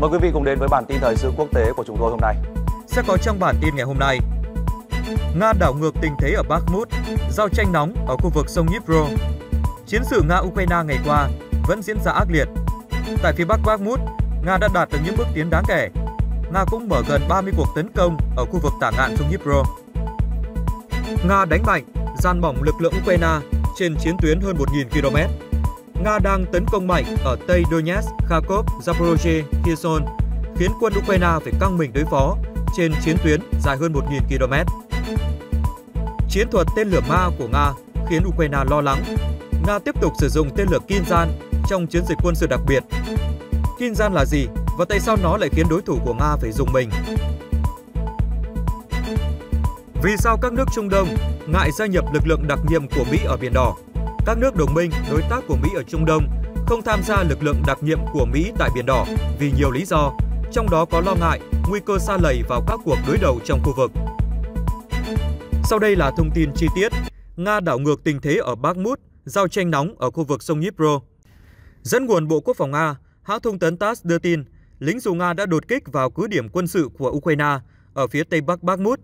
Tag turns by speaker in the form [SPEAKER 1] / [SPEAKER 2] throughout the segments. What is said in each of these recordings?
[SPEAKER 1] Mời quý vị cùng đến với bản tin thời sự quốc tế của chúng tôi hôm nay. Sẽ có trong bản tin ngày hôm nay. Nga đảo ngược tình thế ở Bakhmut, giao tranh nóng ở khu vực sông Dnipro. Chiến sự Nga-Ukraine ngày qua vẫn diễn ra ác liệt. Tại phía bắc Bakhmut, Nga đã đạt được những bước tiến đáng kể. Nga cũng mở gần 30 cuộc tấn công ở khu vực tả ngạn sông Dnipro. Nga đánh mạnh, gian mỏng lực lượng Ukraine trên chiến tuyến hơn 1.000 km. Nga đang tấn công mạnh ở Tây Donetsk, Kharkov, Zaporozhye, Kherson, khiến quân Ukraine phải căng mình đối phó trên chiến tuyến dài hơn 1.000 km. Chiến thuật tên lửa ma của Nga khiến Ukraine lo lắng. Nga tiếp tục sử dụng tên lửa Kinzhan trong chiến dịch quân sự đặc biệt. Kinzhan là gì và tại sao nó lại khiến đối thủ của Nga phải dùng mình? Vì sao các nước Trung Đông ngại gia nhập lực lượng đặc nhiệm của Mỹ ở Biển Đỏ? các nước đồng minh, đối tác của Mỹ ở Trung Đông không tham gia lực lượng đặc nhiệm của Mỹ tại Biển Đỏ vì nhiều lý do, trong đó có lo ngại nguy cơ xa lầy vào các cuộc đối đầu trong khu vực. Sau đây là thông tin chi tiết. Nga đảo ngược tình thế ở Bakhmut, giao tranh nóng ở khu vực sông Dnipro. Dẫn nguồn Bộ Quốc phòng Nga, hãng thông tấn TASS đưa tin, lính dù Nga đã đột kích vào cứ điểm quân sự của Ukraine ở phía tây bắc Bakhmut,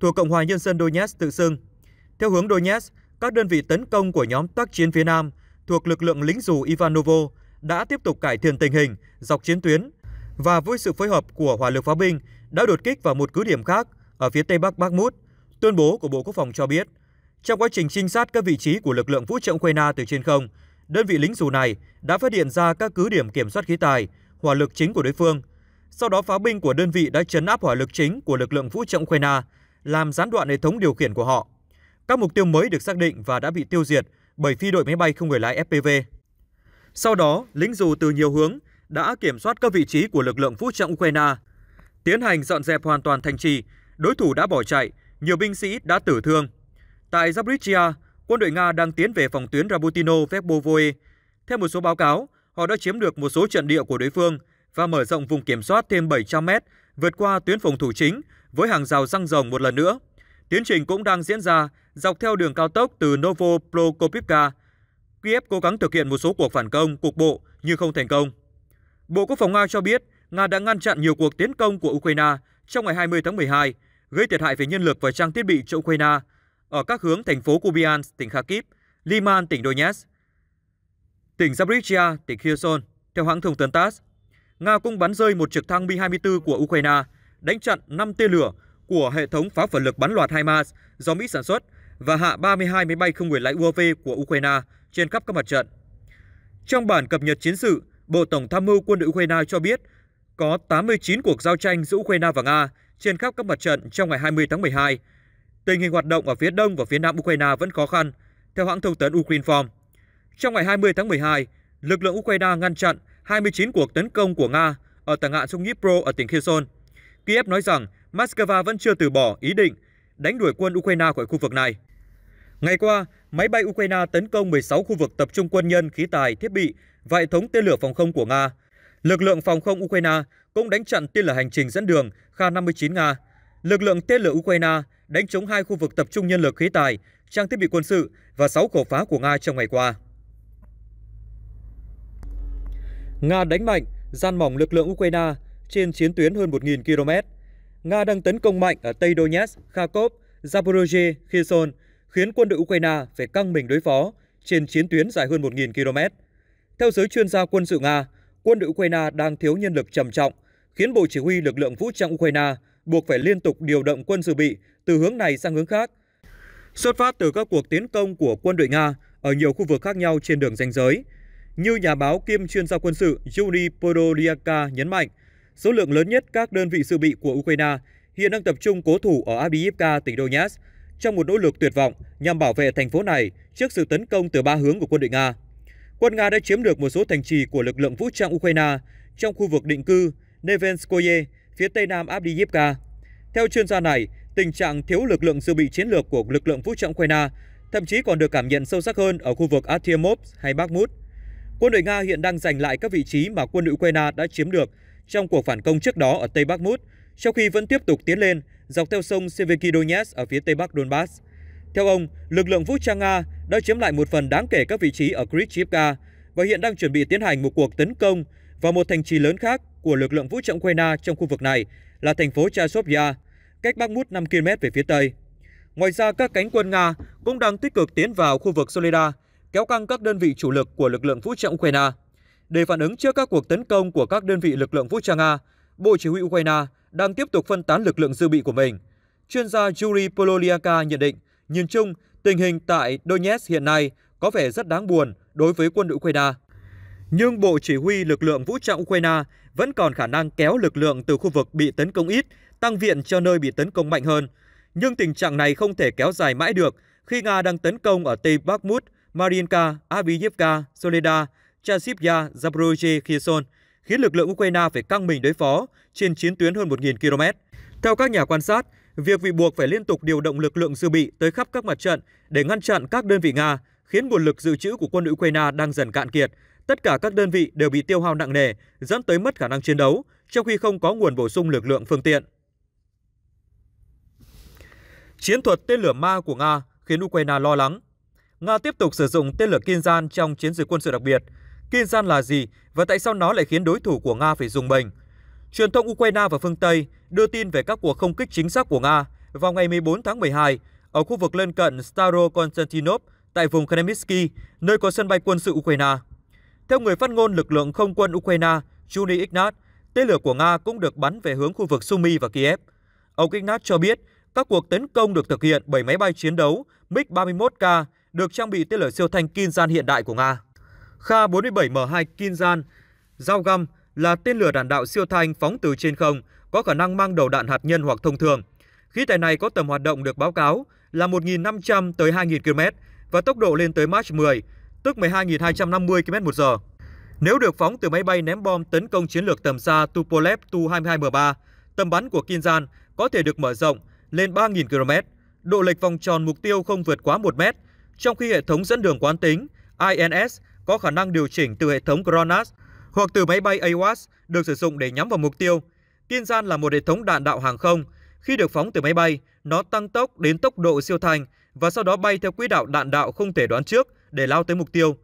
[SPEAKER 1] thuộc Cộng hòa Nhân dân Donetsk tự xưng. Theo hướng Donetsk, các đơn vị tấn công của nhóm tác chiến phía Nam thuộc lực lượng lính dù Ivanovo đã tiếp tục cải thiện tình hình dọc chiến tuyến và với sự phối hợp của hỏa lực pháo binh đã đột kích vào một cứ điểm khác ở phía tây bắc Bakhmut, tuyên bố của Bộ Quốc phòng cho biết. Trong quá trình trinh sát các vị trí của lực lượng vũ trang Ukraine từ trên không, đơn vị lính dù này đã phát hiện ra các cứ điểm kiểm soát khí tài, hỏa lực chính của đối phương. Sau đó pháo binh của đơn vị đã chấn áp hỏa lực chính của lực lượng vũ trang Ukraine, làm gián đoạn hệ thống điều khiển của họ. Các mục tiêu mới được xác định và đã bị tiêu diệt bởi phi đội máy bay không người lái FPV. Sau đó, lính dù từ nhiều hướng đã kiểm soát các vị trí của lực lượng vũ trang Ukraine, tiến hành dọn dẹp hoàn toàn thành trì, đối thủ đã bỏ chạy, nhiều binh sĩ đã tử thương. Tại Zaporizhia, quân đội Nga đang tiến về phòng tuyến Rabutino Vebovoe. Theo một số báo cáo, họ đã chiếm được một số trận địa của đối phương và mở rộng vùng kiểm soát thêm 700 mét, vượt qua tuyến phòng thủ chính với hàng rào răng rồng một lần nữa. Tiến trình cũng đang diễn ra dọc theo đường cao tốc từ Novo Prokopivka. Kiev cố gắng thực hiện một số cuộc phản công cục bộ nhưng không thành công. Bộ Quốc phòng Nga cho biết Nga đã ngăn chặn nhiều cuộc tiến công của Ukraine trong ngày 20 tháng 12, gây thiệt hại về nhân lực và trang thiết bị cho Ukraine ở các hướng thành phố Kupiansk, tỉnh Kharkiv, Liman, tỉnh Donetsk, tỉnh Zaporizhia, tỉnh Kherson, theo hãng thông tấn TASS. Nga cũng bắn rơi một trực thăng Mi-24 của Ukraine, đánh chặn 5 tên lửa của hệ thống phá phản lực bắn loạt HIMARS do Mỹ sản xuất và hạ 32 máy bay không người lái UAV của Ukraine trên khắp các mặt trận. Trong bản cập nhật chiến sự, Bộ Tổng tham mưu quân đội Ukraine cho biết có 89 cuộc giao tranh giữa Ukraine và Nga trên khắp các mặt trận trong ngày 20 tháng 12. Tình hình hoạt động ở phía đông và phía nam Ukraine vẫn khó khăn, theo hãng thông tấn Ukrinform. Trong ngày 20 tháng 12, lực lượng Ukraine ngăn chặn 29 cuộc tấn công của Nga ở tầng ngạn sông Dnipro ở tỉnh Kherson. Kiev nói rằng Moscow vẫn chưa từ bỏ ý định đánh đuổi quân Ukraine khỏi khu vực này. Ngày qua, máy bay Ukraine tấn công 16 khu vực tập trung quân nhân, khí tài, thiết bị và hệ thống tên lửa phòng không của Nga. Lực lượng phòng không Ukraine cũng đánh chặn tên lửa hành trình dẫn đường Kha-59 Nga. Lực lượng tên lửa Ukraine đánh chống hai khu vực tập trung nhân lực khí tài, trang thiết bị quân sự và 6 khẩu phá của Nga trong ngày qua. Nga đánh mạnh, gian mỏng lực lượng Ukraine trên chiến tuyến hơn 1.000 km. Nga đang tấn công mạnh ở Tây Donetsk, Kharkov, Zaporozhye, Kherson – khiến quân đội Ukraine phải căng mình đối phó trên chiến tuyến dài hơn 1.000 km. Theo giới chuyên gia quân sự Nga, quân đội Ukraine đang thiếu nhân lực trầm trọng, khiến Bộ Chỉ huy lực lượng vũ trang Ukraine buộc phải liên tục điều động quân dự bị từ hướng này sang hướng khác. Xuất phát từ các cuộc tiến công của quân đội Nga ở nhiều khu vực khác nhau trên đường ranh giới, như nhà báo kiêm chuyên gia quân sự Yuri Podolyaka nhấn mạnh, số lượng lớn nhất các đơn vị dự bị của Ukraine hiện đang tập trung cố thủ ở Abdiivka, tỉnh Donetsk, trong một nỗ lực tuyệt vọng nhằm bảo vệ thành phố này trước sự tấn công từ ba hướng của quân đội Nga. Quân Nga đã chiếm được một số thành trì của lực lượng vũ trang Ukraine trong khu vực định cư Nevenskoye, phía tây nam Avdiivka. Theo chuyên gia này, tình trạng thiếu lực lượng dự bị chiến lược của lực lượng vũ trang Ukraine thậm chí còn được cảm nhận sâu sắc hơn ở khu vực Artyomov hay Bakhmut. Quân đội Nga hiện đang giành lại các vị trí mà quân đội Ukraine đã chiếm được trong cuộc phản công trước đó ở Tây Bakhmut sau khi vẫn tiếp tục tiến lên dọc theo sông Severodonetsk ở phía tây bắc Donbass. Theo ông, lực lượng vũ trang Nga đã chiếm lại một phần đáng kể các vị trí ở Krychivka và hiện đang chuẩn bị tiến hành một cuộc tấn công vào một thành trì lớn khác của lực lượng vũ trang Ukraine trong khu vực này là thành phố Chasovia cách Bakhmut 5 km về phía tây. Ngoài ra, các cánh quân Nga cũng đang tích cực tiến vào khu vực Solida, kéo căng các đơn vị chủ lực của lực lượng vũ trang Ukraine. Để phản ứng trước các cuộc tấn công của các đơn vị lực lượng vũ trang Nga, Bộ Chỉ huy Ukraine đang tiếp tục phân tán lực lượng dự bị của mình. Chuyên gia Yuri Pololiaka nhận định, nhìn chung, tình hình tại Donetsk hiện nay có vẻ rất đáng buồn đối với quân đội Ukraine. Nhưng Bộ Chỉ huy lực lượng vũ trang Ukraine vẫn còn khả năng kéo lực lượng từ khu vực bị tấn công ít, tăng viện cho nơi bị tấn công mạnh hơn. Nhưng tình trạng này không thể kéo dài mãi được khi Nga đang tấn công ở Tây Bakhmut, Marinka, Avdiivka, Soleda, Chasiv Zaporozhye, Kherson – khiến lực lượng Ukraine phải căng mình đối phó trên chiến tuyến hơn 1.000 km. Theo các nhà quan sát, việc bị buộc phải liên tục điều động lực lượng dự bị tới khắp các mặt trận để ngăn chặn các đơn vị Nga khiến nguồn lực dự trữ của quân đội Ukraine đang dần cạn kiệt. Tất cả các đơn vị đều bị tiêu hao nặng nề, dẫn tới mất khả năng chiến đấu, trong khi không có nguồn bổ sung lực lượng phương tiện. Chiến thuật tên lửa ma của Nga khiến Ukraine lo lắng. Nga tiếp tục sử dụng tên lửa Kinzhan trong chiến dịch quân sự đặc biệt – Kinzan là gì và tại sao nó lại khiến đối thủ của Nga phải dùng mình. Truyền thông Ukraine và phương Tây đưa tin về các cuộc không kích chính xác của Nga vào ngày 14 tháng 12 ở khu vực lân cận Staro Konstantinov tại vùng Kremitsky, nơi có sân bay quân sự Ukraine. Theo người phát ngôn lực lượng không quân Ukraine, Yuri Ignat, tên lửa của Nga cũng được bắn về hướng khu vực Sumy và Kiev. Ông Ignat cho biết, các cuộc tấn công được thực hiện bởi máy bay chiến đấu MiG-31K được trang bị tên lửa siêu thanh Kinzhan hiện đại của Nga. Kha-47M2 Kinzan, dao găm là tên lửa đạn đạo siêu thanh phóng từ trên không, có khả năng mang đầu đạn hạt nhân hoặc thông thường. Khí tài này có tầm hoạt động được báo cáo là 1.500 tới 2.000 km và tốc độ lên tới Mach 10, tức 12.250 km một giờ. Nếu được phóng từ máy bay ném bom tấn công chiến lược tầm xa Tupolev Tu-22M3, tầm bắn của Kinzan có thể được mở rộng lên 3.000 km. Độ lệch vòng tròn mục tiêu không vượt quá 1 mét, trong khi hệ thống dẫn đường quán tính INS có khả năng điều chỉnh từ hệ thống Kronos hoặc từ máy bay AWACS được sử dụng để nhắm vào mục tiêu. Tiên Gian là một hệ thống đạn đạo hàng không. Khi được phóng từ máy bay, nó tăng tốc đến tốc độ siêu thanh và sau đó bay theo quỹ đạo đạn đạo không thể đoán trước để lao tới mục tiêu.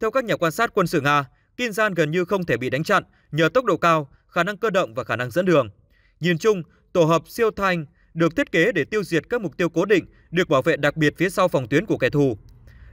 [SPEAKER 1] Theo các nhà quan sát quân sự Nga, Kinzhan gần như không thể bị đánh chặn nhờ tốc độ cao, khả năng cơ động và khả năng dẫn đường. Nhìn chung, tổ hợp siêu thanh được thiết kế để tiêu diệt các mục tiêu cố định được bảo vệ đặc biệt phía sau phòng tuyến của kẻ thù.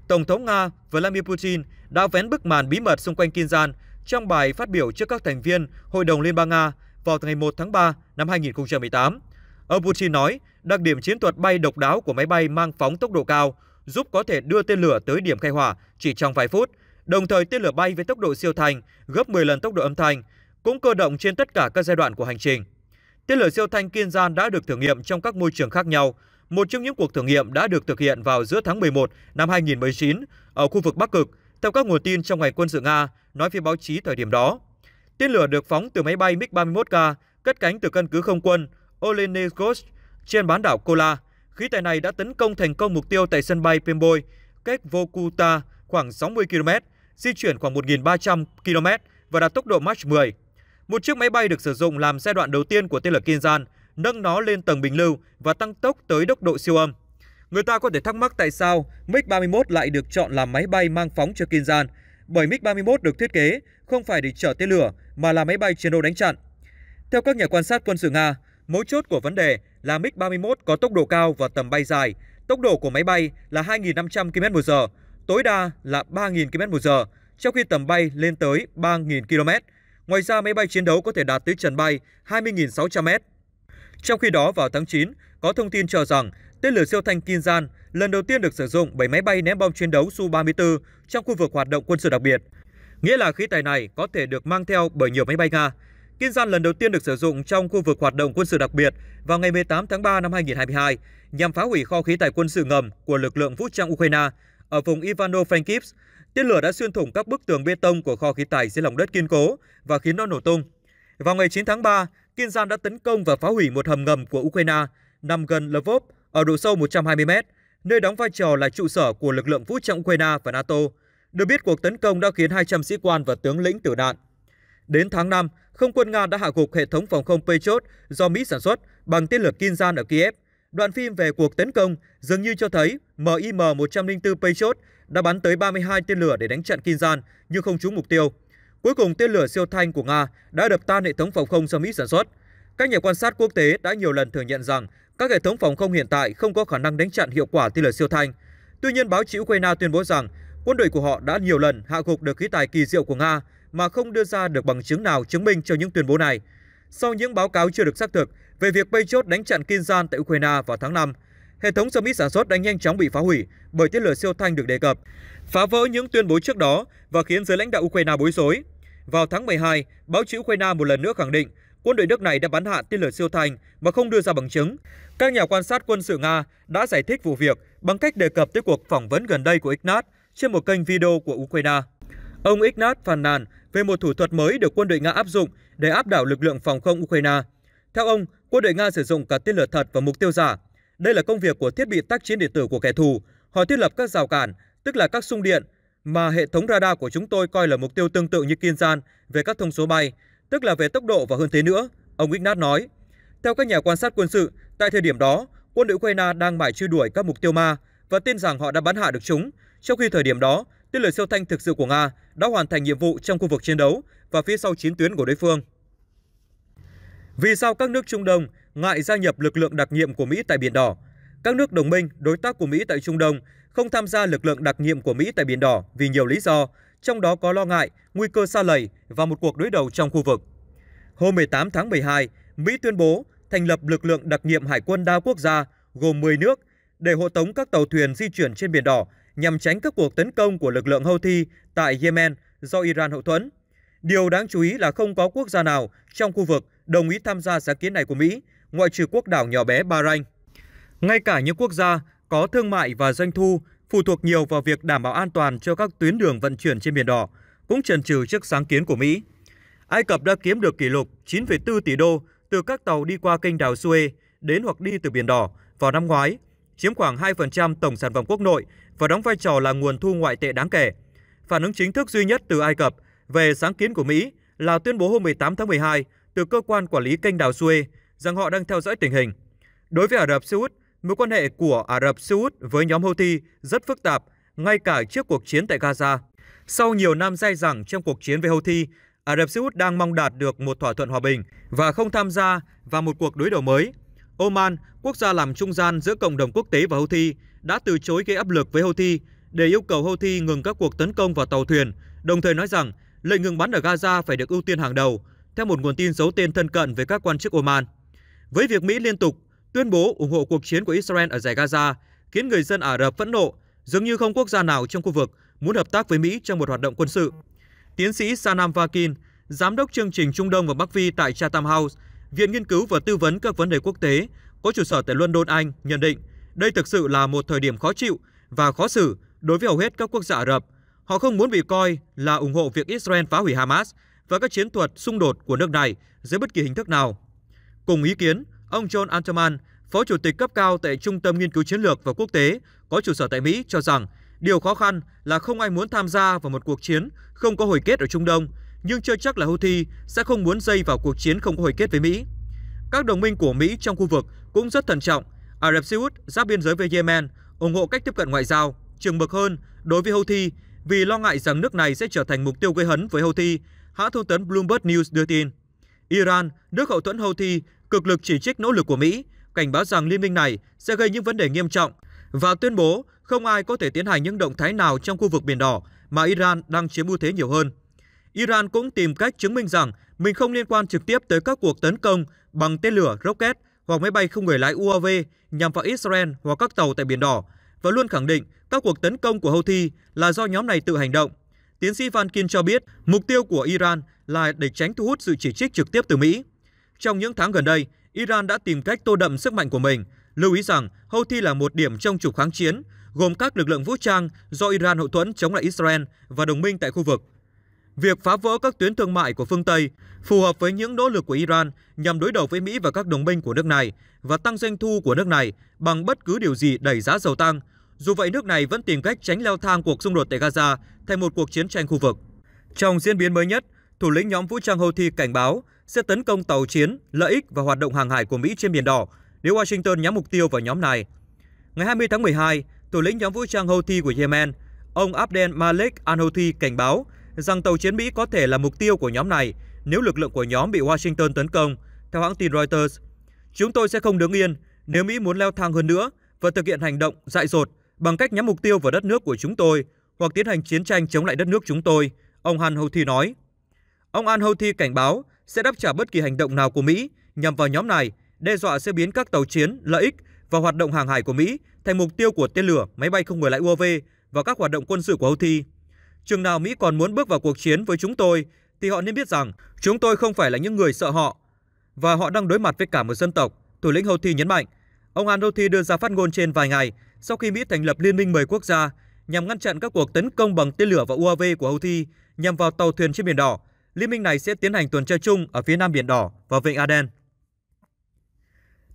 [SPEAKER 1] Tổng thống Nga Vladimir Putin đã vén bức màn bí mật xung quanh Kinzan trong bài phát biểu trước các thành viên Hội đồng Liên bang Nga vào ngày 1 tháng 3 năm 2018. Ông Putin nói, đặc điểm chiến thuật bay độc đáo của máy bay mang phóng tốc độ cao giúp có thể đưa tên lửa tới điểm khai hỏa chỉ trong vài phút, đồng thời tên lửa bay với tốc độ siêu thanh gấp 10 lần tốc độ âm thanh, cũng cơ động trên tất cả các giai đoạn của hành trình. Tên lửa siêu thanh Kinzan đã được thử nghiệm trong các môi trường khác nhau. Một trong những cuộc thử nghiệm đã được thực hiện vào giữa tháng 11 năm 2019 ở khu vực Bắc Cực, theo các nguồn tin trong ngày quân sự Nga, nói với báo chí thời điểm đó. Tên lửa được phóng từ máy bay MiG-31K cất cánh từ căn cứ không quân Olenegorsk trên bán đảo Kola. Khí tài này đã tấn công thành công mục tiêu tại sân bay Pemboy, cách Vokuta khoảng 60 km, di chuyển khoảng 1.300 km và đạt tốc độ Mach 10. Một chiếc máy bay được sử dụng làm giai đoạn đầu tiên của tên lửa Kinzhan, nâng nó lên tầng bình lưu và tăng tốc tới tốc độ siêu âm. Người ta có thể thắc mắc tại sao MiG-31 lại được chọn làm máy bay mang phóng cho Kinzhan, bởi MiG-31 được thiết kế không phải để chở tên lửa mà là máy bay chiến đấu đánh chặn. Theo các nhà quan sát quân sự Nga, mấu chốt của vấn đề là MiG-31 có tốc độ cao và tầm bay dài. Tốc độ của máy bay là 2.500 km/h, tối đa là 3.000 km/h, trong khi tầm bay lên tới 3.000 km. Ngoài ra, máy bay chiến đấu có thể đạt tới trần bay 20.600 m. Trong khi đó, vào tháng 9, có thông tin cho rằng Tên lửa siêu thanh Kinzhan lần đầu tiên được sử dụng bởi máy bay ném bom chiến đấu Su-34 trong khu vực hoạt động quân sự đặc biệt. Nghĩa là khí tài này có thể được mang theo bởi nhiều máy bay Nga. Kinzhan lần đầu tiên được sử dụng trong khu vực hoạt động quân sự đặc biệt vào ngày 18 tháng 3 năm 2022 nhằm phá hủy kho khí tài quân sự ngầm của lực lượng vũ trang Ukraine ở vùng Ivano-Frankivsk. Tên lửa đã xuyên thủng các bức tường bê tông của kho khí tài dưới lòng đất kiên cố và khiến nó nổ tung. Vào ngày 9 tháng 3, Kinzhan đã tấn công và phá hủy một hầm ngầm của Ukraine nằm gần Lvov, ở độ sâu 120 mét, nơi đóng vai trò là trụ sở của lực lượng vũ trang Ukraine và NATO. Được biết cuộc tấn công đã khiến 200 sĩ quan và tướng lĩnh tử nạn. Đến tháng 5, không quân Nga đã hạ gục hệ thống phòng không Patriot do Mỹ sản xuất bằng tên lửa Kinzhan ở Kiev. Đoạn phim về cuộc tấn công dường như cho thấy MIM-104 Patriot đã bắn tới 32 tên lửa để đánh chặn Kinzhan nhưng không trúng mục tiêu. Cuối cùng, tên lửa siêu thanh của Nga đã đập tan hệ thống phòng không do Mỹ sản xuất. Các nhà quan sát quốc tế đã nhiều lần thừa nhận rằng các hệ thống phòng không hiện tại không có khả năng đánh chặn hiệu quả tên lửa siêu thanh. Tuy nhiên, báo chí Ukraine tuyên bố rằng quân đội của họ đã nhiều lần hạ gục được khí tài kỳ diệu của Nga mà không đưa ra được bằng chứng nào chứng minh cho những tuyên bố này. Sau những báo cáo chưa được xác thực về việc bay đánh chặn Kinzhan tại Ukraine vào tháng 5, hệ thống do Mỹ sản xuất đã nhanh chóng bị phá hủy bởi tên lửa siêu thanh được đề cập, phá vỡ những tuyên bố trước đó và khiến giới lãnh đạo Ukraine bối rối. Vào tháng 12, báo chí Ukraine một lần nữa khẳng định quân đội nước này đã bắn hạ tên lửa siêu thanh mà không đưa ra bằng chứng. Các nhà quan sát quân sự Nga đã giải thích vụ việc bằng cách đề cập tới cuộc phỏng vấn gần đây của Ignat trên một kênh video của Ukraine. Ông Ignat phàn nàn về một thủ thuật mới được quân đội Nga áp dụng để áp đảo lực lượng phòng không Ukraine. Theo ông, quân đội Nga sử dụng cả tên lửa thật và mục tiêu giả. Đây là công việc của thiết bị tác chiến điện tử của kẻ thù. Họ thiết lập các rào cản, tức là các sung điện, mà hệ thống radar của chúng tôi coi là mục tiêu tương tự như Kinzan về các thông số bay, tức là về tốc độ và hơn thế nữa, ông Ignat nói. Theo các nhà quan sát quân sự, tại thời điểm đó, quân đội Ukraine đang mải truy đuổi các mục tiêu ma và tin rằng họ đã bắn hạ được chúng, trong khi thời điểm đó, tên lửa siêu thanh thực sự của Nga đã hoàn thành nhiệm vụ trong khu vực chiến đấu và phía sau chiến tuyến của đối phương. Vì sao các nước Trung Đông ngại gia nhập lực lượng đặc nhiệm của Mỹ tại Biển Đỏ? Các nước đồng minh, đối tác của Mỹ tại Trung Đông không tham gia lực lượng đặc nhiệm của Mỹ tại Biển Đỏ vì nhiều lý do, trong đó có lo ngại nguy cơ xa lầy và một cuộc đối đầu trong khu vực. Hôm 18 tháng 12, Mỹ tuyên bố thành lập lực lượng đặc nhiệm hải quân đa quốc gia gồm 10 nước để hộ tống các tàu thuyền di chuyển trên Biển Đỏ nhằm tránh các cuộc tấn công của lực lượng Houthi tại Yemen do Iran hậu thuẫn. Điều đáng chú ý là không có quốc gia nào trong khu vực đồng ý tham gia sáng kiến này của Mỹ, ngoại trừ quốc đảo nhỏ bé Bahrain. Ngay cả những quốc gia có thương mại và doanh thu phụ thuộc nhiều vào việc đảm bảo an toàn cho các tuyến đường vận chuyển trên Biển Đỏ, cũng trần trừ trước sáng kiến của Mỹ. Ai Cập đã kiếm được kỷ lục 9,4 tỷ đô từ các tàu đi qua kênh đảo Suez đến hoặc đi từ Biển Đỏ vào năm ngoái, chiếm khoảng 2% tổng sản phẩm quốc nội và đóng vai trò là nguồn thu ngoại tệ đáng kể. Phản ứng chính thức duy nhất từ Ai Cập về sáng kiến của Mỹ là tuyên bố hôm 18 tháng 12 từ cơ quan quản lý kênh đảo Suez rằng họ đang theo dõi tình hình. Đối với Ả Rập Xê Út, mối quan hệ của Ả Rập Xê Út với nhóm Houthi rất phức tạp, ngay cả trước cuộc chiến tại Gaza. Sau nhiều năm dai dẳng trong cuộc chiến với Houthi, Ả Rập Xê Út đang mong đạt được một thỏa thuận hòa bình và không tham gia vào một cuộc đối đầu mới. Oman, quốc gia làm trung gian giữa cộng đồng quốc tế và Houthi, đã từ chối gây áp lực với Houthi để yêu cầu Houthi ngừng các cuộc tấn công vào tàu thuyền, đồng thời nói rằng lệnh ngừng bắn ở Gaza phải được ưu tiên hàng đầu, theo một nguồn tin giấu tên thân cận với các quan chức Oman. Với việc Mỹ liên tục tuyên bố ủng hộ cuộc chiến của Israel ở giải Gaza, khiến người dân Ả Rập phẫn nộ, dường như không quốc gia nào trong khu vực muốn hợp tác với Mỹ trong một hoạt động quân sự. Tiến sĩ Sanam Vakin, giám đốc chương trình Trung Đông và Bắc Phi tại Chatham House, Viện Nghiên cứu và Tư vấn các vấn đề quốc tế, có trụ sở tại London, Anh, nhận định đây thực sự là một thời điểm khó chịu và khó xử đối với hầu hết các quốc gia Ả Rập. Họ không muốn bị coi là ủng hộ việc Israel phá hủy Hamas và các chiến thuật xung đột của nước này dưới bất kỳ hình thức nào. Cùng ý kiến, Ông John Antman, Phó Chủ tịch cấp cao tại Trung tâm Nghiên cứu Chiến lược và Quốc tế có trụ sở tại Mỹ cho rằng điều khó khăn là không ai muốn tham gia vào một cuộc chiến không có hồi kết ở Trung Đông, nhưng chưa chắc là Houthi sẽ không muốn dây vào cuộc chiến không có hồi kết với Mỹ. Các đồng minh của Mỹ trong khu vực cũng rất thận trọng. Ả Rập Xê Út giáp biên giới với Yemen ủng hộ cách tiếp cận ngoại giao, trường mực hơn đối với Houthi vì lo ngại rằng nước này sẽ trở thành mục tiêu gây hấn với Houthi, hãng thông tấn Bloomberg News đưa tin. Iran, nước hậu thuẫn Houthi, cực lực chỉ trích nỗ lực của Mỹ, cảnh báo rằng liên minh này sẽ gây những vấn đề nghiêm trọng và tuyên bố không ai có thể tiến hành những động thái nào trong khu vực Biển Đỏ mà Iran đang chiếm ưu thế nhiều hơn. Iran cũng tìm cách chứng minh rằng mình không liên quan trực tiếp tới các cuộc tấn công bằng tên lửa, rocket hoặc máy bay không người lái UAV nhằm vào Israel hoặc các tàu tại Biển Đỏ và luôn khẳng định các cuộc tấn công của Houthi là do nhóm này tự hành động. Tiến sĩ Van Kin cho biết mục tiêu của Iran là để tránh thu hút sự chỉ trích trực tiếp từ Mỹ. Trong những tháng gần đây, Iran đã tìm cách tô đậm sức mạnh của mình. Lưu ý rằng Houthi là một điểm trong trục kháng chiến, gồm các lực lượng vũ trang do Iran hậu thuẫn chống lại Israel và đồng minh tại khu vực. Việc phá vỡ các tuyến thương mại của phương Tây phù hợp với những nỗ lực của Iran nhằm đối đầu với Mỹ và các đồng minh của nước này và tăng doanh thu của nước này bằng bất cứ điều gì đẩy giá dầu tăng. Dù vậy, nước này vẫn tìm cách tránh leo thang cuộc xung đột tại Gaza thành một cuộc chiến tranh khu vực. Trong diễn biến mới nhất, thủ lĩnh nhóm vũ trang Houthi cảnh báo sẽ tấn công tàu chiến, lợi ích và hoạt động hàng hải của Mỹ trên Biển Đỏ nếu Washington nhắm mục tiêu vào nhóm này. Ngày 20 tháng 12, thủ lĩnh nhóm vũ trang Houthi của Yemen, ông Abdel Malik al-Houthi cảnh báo rằng tàu chiến Mỹ có thể là mục tiêu của nhóm này nếu lực lượng của nhóm bị Washington tấn công, theo hãng tin Reuters. Chúng tôi sẽ không đứng yên nếu Mỹ muốn leo thang hơn nữa và thực hiện hành động dại dột bằng cách nhắm mục tiêu vào đất nước của chúng tôi hoặc tiến hành chiến tranh chống lại đất nước chúng tôi, ông Han Houthi nói. Ông An Houthi cảnh báo sẽ đáp trả bất kỳ hành động nào của Mỹ nhằm vào nhóm này, đe dọa sẽ biến các tàu chiến, lợi ích và hoạt động hàng hải của Mỹ thành mục tiêu của tên lửa, máy bay không người lái UAV và các hoạt động quân sự của Houthi. Chừng nào Mỹ còn muốn bước vào cuộc chiến với chúng tôi thì họ nên biết rằng chúng tôi không phải là những người sợ họ và họ đang đối mặt với cả một dân tộc, thủ lĩnh Houthi nhấn mạnh. Ông al đưa ra phát ngôn trên vài ngày sau khi Mỹ thành lập Liên minh 10 quốc gia nhằm ngăn chặn các cuộc tấn công bằng tên lửa và UAV của Houthi nhằm vào tàu thuyền trên Biển Đỏ Liên minh này sẽ tiến hành tuần tra chung ở phía Nam Biển Đỏ và Vịnh Aden.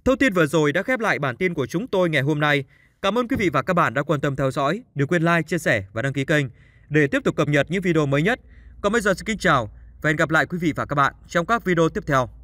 [SPEAKER 1] Thông tin vừa rồi đã khép lại bản tin của chúng tôi ngày hôm nay. Cảm ơn quý vị và các bạn đã quan tâm theo dõi. Đừng quên like, chia sẻ và đăng ký kênh để tiếp tục cập nhật những video mới nhất. Còn bây giờ xin kính chào và hẹn gặp lại quý vị và các bạn trong các video tiếp theo.